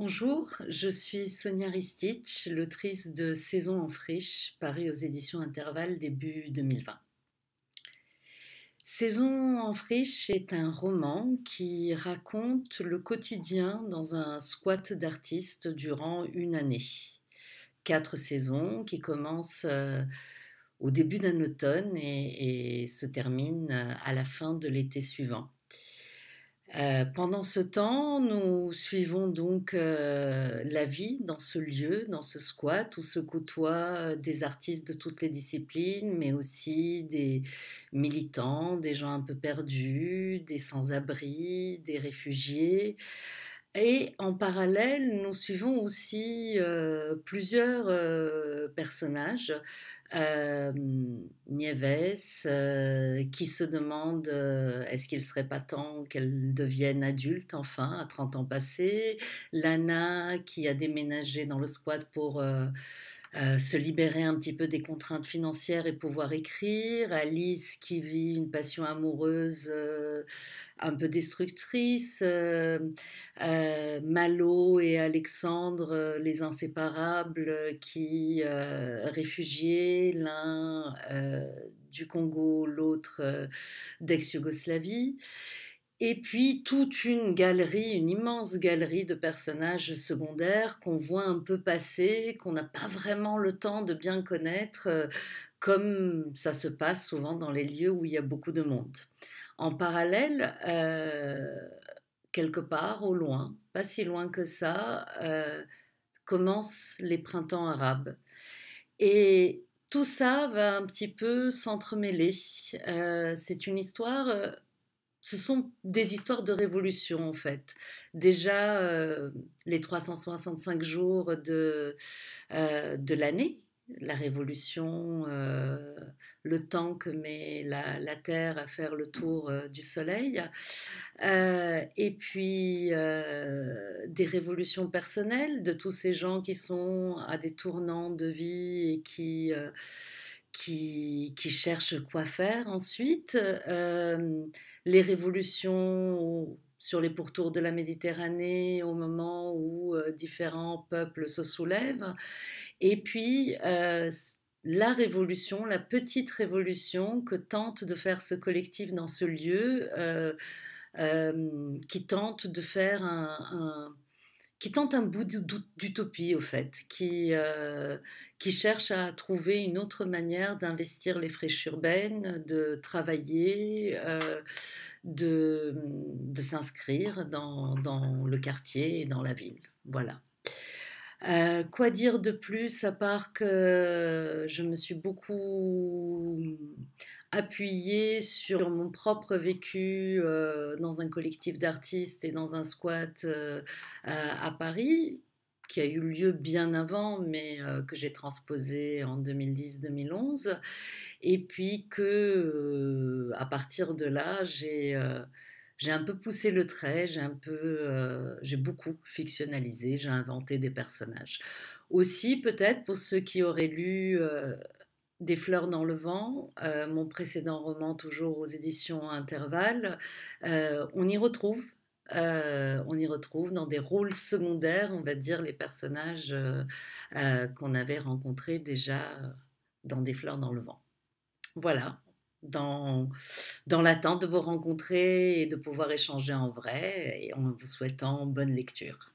Bonjour, je suis Sonia Ristich, l'autrice de Saison en friche, paru aux éditions Intervalle début 2020. Saison en friche est un roman qui raconte le quotidien dans un squat d'artistes durant une année. Quatre saisons qui commencent euh, au début d'un automne et se terminent euh, à la fin de l'été suivant. Euh, pendant ce temps, nous suivons donc euh, la vie dans ce lieu, dans ce squat où se côtoient euh, des artistes de toutes les disciplines, mais aussi des militants, des gens un peu perdus, des sans-abri, des réfugiés. Et en parallèle, nous suivons aussi plusieurs personnages euh, Nieves, qui se demande est-ce qu'il serait pas temps qu'elle devienne adulte enfin à 30 ans passés, Lana qui a déménagé dans le squat pour euh, se libérer un petit peu des contraintes financières et pouvoir écrire. Alice qui vit une passion amoureuse euh, un peu destructrice. Euh, Malo et Alexandre, les inséparables, qui réfugiés, l'un du Congo, l'autre d'ex-Yougoslavie et puis toute une galerie, une immense galerie de personnages secondaires qu'on voit un peu passer, qu'on n'a pas vraiment le temps de bien connaître, euh, comme ça se passe souvent dans les lieux où il y a beaucoup de monde. En parallèle, euh, quelque part au loin, pas si loin que ça, euh, commencent les printemps arabes. Et tout ça va un petit peu s'entremêler. c'est une histoire ce sont des histoires de révolution en fait. Déjà, euh, les 365 jours de, euh, de l'année, la révolution, euh, le temps que met la, la, Terre à faire le tour du Soleil, et puis des révolutions personnelles de tous ces gens qui sont à des tournants de vie et qui qui, qui cherchent quoi faire ensuite. les révolutions sur les pourtours de la Méditerranée au moment où différents peuples se soulèvent. Et puis, la révolution, la petite révolution que tente de faire ce collectif dans ce lieu, qui tente de faire un qui tente un bout d'utopie au fait, euh, qui, cherche à trouver une autre manière d'investir les fraîches urbaines, de travailler, euh, de, s'inscrire dans, le quartier et dans la ville. Voilà. Euh, quoi dire de plus à part que je me suis beaucoup appuyé sur mon propre vécu euh, dans un collectif d'artistes et dans un squat euh, à Paris, qui a eu lieu bien avant, mais euh, que j'ai transposé en 2010-2011. Et puis que, à partir de là, j'ai j'ai un peu poussé le trait, j'ai un peu, j'ai beaucoup fictionnalisé, j'ai inventé des personnages. Aussi, peut-être pour ceux qui auraient lu des fleurs dans le vent, euh, mon précédent roman toujours aux éditions Intervalle, euh, on y retrouve. Euh, on y retrouve dans des rôles secondaires, on va dire, les personnages qu'on avait rencontrés déjà dans Des fleurs dans le vent. Voilà, dans, dans l'attente de vous rencontrer et de pouvoir échanger en vrai, et en vous souhaitant bonne lecture.